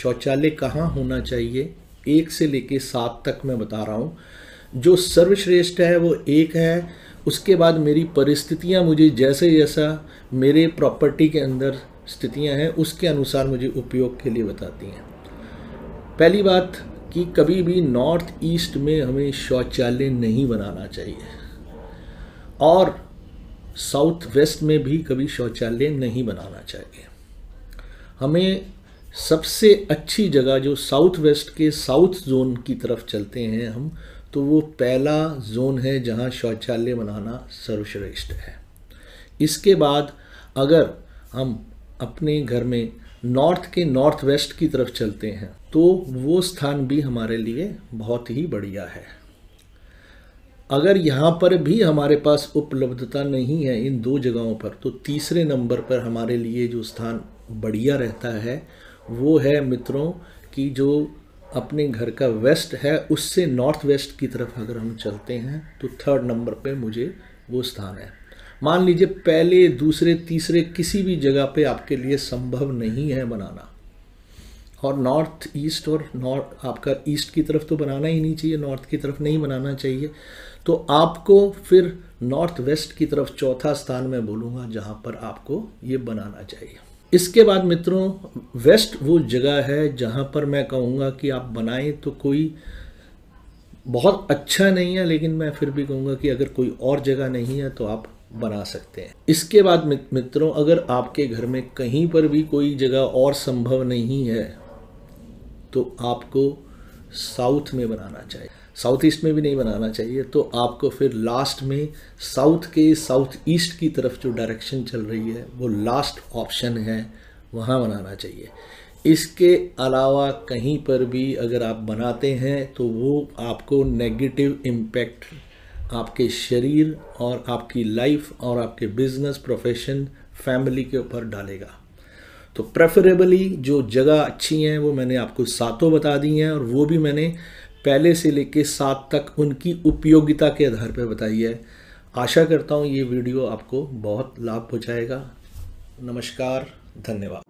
शौचालय कहाँ होना चाहिए एक से लेके सात तक मैं बता रहा हूँ जो सर्वश्रेष्ठ है वो एक है उसके बाद मेरी परिस्थितियाँ मुझे जैसे जैसा मेरे प्रॉपर्टी के अंदर स्थितियाँ हैं उसके अनुसार मुझे उपयोग के लिए बताती हैं पहली बात कि कभी भी नॉर्थ ईस्ट में हमें शौचालय नहीं बनाना चाहिए और साउथ वेस्ट में भी कभी शौचालय नहीं बनाना चाहिए हमें सबसे अच्छी जगह जो साउथ वेस्ट के साउथ जोन की तरफ चलते हैं हम तो वो पहला जोन है जहाँ शौचालय बनाना सर्वश्रेष्ठ है इसके बाद अगर हम अपने घर में नॉर्थ के नॉर्थ वेस्ट की तरफ चलते हैं तो वो स्थान भी हमारे लिए बहुत ही बढ़िया है अगर यहाँ पर भी हमारे पास उपलब्धता नहीं है इन दो जगहों पर तो तीसरे नंबर पर हमारे लिए जो स्थान बढ़िया रहता है वो है मित्रों कि जो अपने घर का वेस्ट है उससे नॉर्थ वेस्ट की तरफ अगर हम चलते हैं तो थर्ड नंबर पे मुझे वो स्थान है मान लीजिए पहले दूसरे तीसरे किसी भी जगह पे आपके लिए संभव नहीं है बनाना और नॉर्थ ईस्ट और नॉर्थ आपका ईस्ट की तरफ तो बनाना ही नहीं चाहिए नॉर्थ की तरफ नहीं बनाना चाहिए तो आपको फिर नॉर्थ वेस्ट की तरफ चौथा स्थान मैं बोलूँगा जहाँ पर आपको ये बनाना चाहिए इसके बाद मित्रों वेस्ट वो जगह है जहाँ पर मैं कहूँगा कि आप बनाएं तो कोई बहुत अच्छा नहीं है लेकिन मैं फिर भी कहूँगा कि अगर कोई और जगह नहीं है तो आप बना सकते हैं इसके बाद मित्रों अगर आपके घर में कहीं पर भी कोई जगह और संभव नहीं है तो आपको साउथ में बनाना चाहिए साउथ ईस्ट में भी नहीं बनाना चाहिए तो आपको फिर लास्ट में साउथ के साउथ ईस्ट की तरफ जो डायरेक्शन चल रही है वो लास्ट ऑप्शन है वहाँ बनाना चाहिए इसके अलावा कहीं पर भी अगर आप बनाते हैं तो वो आपको नेगेटिव इम्पैक्ट आपके शरीर और आपकी लाइफ और आपके बिजनेस प्रोफेशन फैमिली के ऊपर डालेगा तो प्रेफरेबली जो जगह अच्छी हैं वो मैंने आपको सातों बता दी हैं और वो भी मैंने पहले से लेकर सात तक उनकी उपयोगिता के आधार पर बताई है आशा करता हूँ ये वीडियो आपको बहुत लाभ पहुँचाएगा नमस्कार धन्यवाद